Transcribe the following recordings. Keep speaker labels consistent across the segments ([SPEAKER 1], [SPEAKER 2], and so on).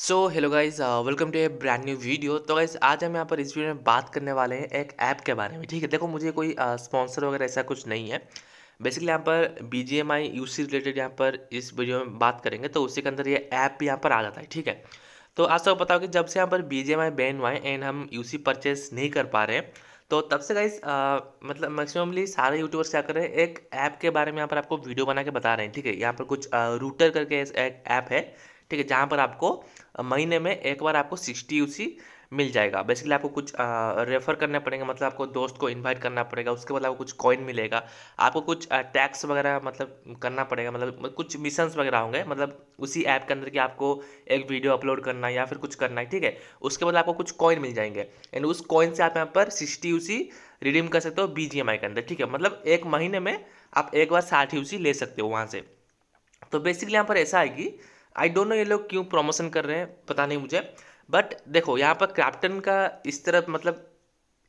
[SPEAKER 1] so hello guys welcome to a brand new video तो guys आज हम यहाँ पर इस वीडियो में बात करने वाले हैं एक ऐप के बारे में ठीक है देखो मुझे कोई स्पॉन्सर uh, वगैरह ऐसा कुछ नहीं है बेसिकली यहाँ पर B G M I U C related यहाँ पर इस वीडियो में बात करेंगे तो उसी के अंदर ये ऐप भी यहाँ पर आ जाता है ठीक है तो आज सब बताओ कि जब से यहाँ पर B G M I ban हुआ है एंड हम यू सी परचेज नहीं कर पा रहे हैं तो तब से गाइज uh, मतलब मैक्सिममली सारे यूट्यूबर्स क्या कर रहे हैं एक ऐप के बारे में यहाँ पर आपको वीडियो बना के बता रहे हैं ठीक है यहाँ पर कुछ रूटर uh, करके एक ऐप है ठीक है जहाँ पर आपको महीने में एक बार आपको सिक्सटी यूसी मिल जाएगा बेसिकली आपको कुछ आ, रेफर करने पड़ेगा मतलब आपको दोस्त को इनवाइट करना पड़ेगा उसके बाद आपको कुछ कॉइन मिलेगा आपको कुछ टैक्स वगैरह मतलब करना पड़ेगा मतलब कुछ मिशंस वगैरह होंगे मतलब उसी ऐप के अंदर की आपको एक वीडियो अपलोड करना है या फिर कुछ करना है ठीक है उसके बाद आपको कुछ कॉइन मिल जाएंगे एंड उस कॉइन से आप यहाँ पर सिक्सटी यू रिडीम कर सकते हो बी के अंदर ठीक है मतलब एक महीने में आप एक बार साठ यू ले सकते हो वहाँ से तो बेसिकली यहाँ पर ऐसा है कि आई डोंट नो ये लोग क्यों प्रमोशन कर रहे हैं पता नहीं मुझे बट देखो यहाँ पर क्रैप्टन का इस तरह मतलब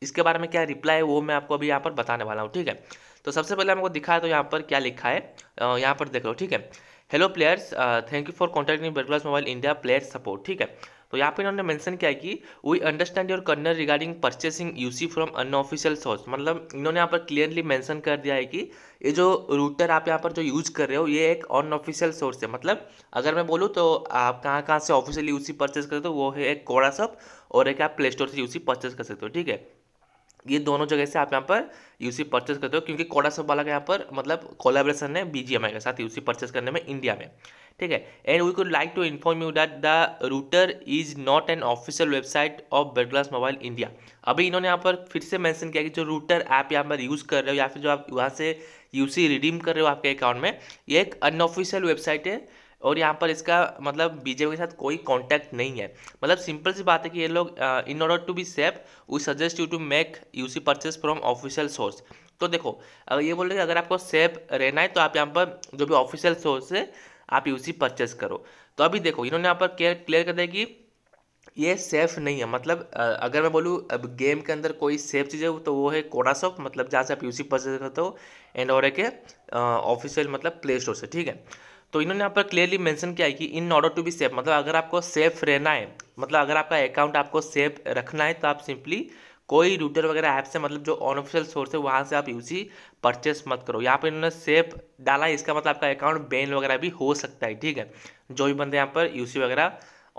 [SPEAKER 1] इसके बारे में क्या रिप्लाई है वो मैं आपको अभी यहाँ पर बताने वाला हूँ ठीक है तो सबसे पहले हमको दिखा है तो यहाँ पर क्या लिखा है यहाँ पर देख लो ठीक है hello players thank you for contacting बेटक्लास मोबाइल इंडिया प्लेयर सपोर्ट ठीक है तो यहाँ पे इन्होंने मेंशन किया है कि वी अंडरस्टैंड योर कर्नर regarding purchasing UC from unofficial source मतलब इन्होंने यहाँ पर क्लियरली मेंशन कर दिया है कि ये जो रूटर आप यहाँ पर जो यूज कर रहे हो ये एक अनऑफिशियल सोर्स है मतलब अगर मैं बोलूँ तो आप कहाँ कहाँ से ऑफिशियली यूसी परचेस करते हो वो है एक कोड़ा सब और एक आप प्ले स्टोर से यूसी परचेस कर सकते हो ठीक है ये दोनों जगह से आप यहाँ पर यूसी परचेस करते हो क्योंकि कोडा सब वाला का यहाँ पर मतलब कोलेब्रेशन है बीजीएमआई के साथ यूसी परचेस करने में इंडिया में ठीक है and we could like to inform you that the router is not an official website of बेडग्लास मोबाइल इंडिया अभी इन्होंने यहाँ पर फिर से मैंशन किया कि जो रूटर ऐप यहाँ पर यूज़ कर रहे हो या फिर जो आप वहाँ से यूसी रिडीम कर रहे हो आपके अकाउंट में ये एक अनऑफिशियल वेबसाइट है और यहाँ पर इसका मतलब बीजेपी के साथ कोई कॉन्टैक्ट नहीं है मतलब सिंपल सी बात है कि ये लोग in order to be safe we suggest you to make U C purchase from official source तो देखो अगर ये बोल रहे हैं अगर आपको सेफ रहना है तो आप यहाँ पर जो भी ऑफिशियल सोर्स है आप यू सी परचेज करो तो अभी देखो इन्होंने यहाँ पर क्लियर कर दिया कि ये सेफ नहीं है मतलब अगर मैं बोलूँ अब गेम के अंदर कोई सेफ चीज़ है तो वो है सॉफ्ट मतलब जहाँ से आप यूसी परचेज करते हो एंड और एक ऑफिशियल मतलब प्ले स्टोर से ठीक है तो इन्होंने यहाँ पर क्लियरली मेंशन किया है कि in order to be safe मतलब अगर आपको सेफ रहना है मतलब अगर आपका अकाउंट आपको सेफ रखना है तो आप सिंपली कोई रूटर वगैरह ऐप से मतलब जो ऑनऑफिशियल सोर्स है वहाँ से आप यूसी परचेस मत करो यहाँ पर इन्होंने सेफ डाला है इसका मतलब आपका अकाउंट बैन वगैरह भी हो सकता है ठीक है जो भी बंदे यहाँ पर यूसी वगैरह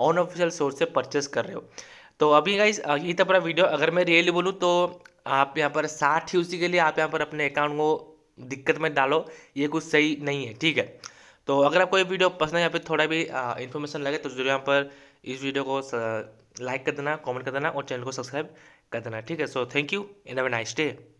[SPEAKER 1] ऑनऑफिशियल सोर्स से परचेस कर रहे हो तो अभी गाइज यही था पूरा वीडियो अगर मैं रियली बोलूँ तो आप यहाँ पर साठ यूसी के लिए आप यहाँ पर अपने अकाउंट को दिक्कत में डालो ये कुछ सही नहीं है ठीक है तो अगर आपको ये वीडियो पसंद है या फिर थोड़ा भी इन्फॉर्मेशन लगे तो जरूर यहाँ पर इस वीडियो को लाइक कर देना कमेंट कर देना और चैनल को सब्सक्राइब कर देना ठीक है so thank you and have a nice day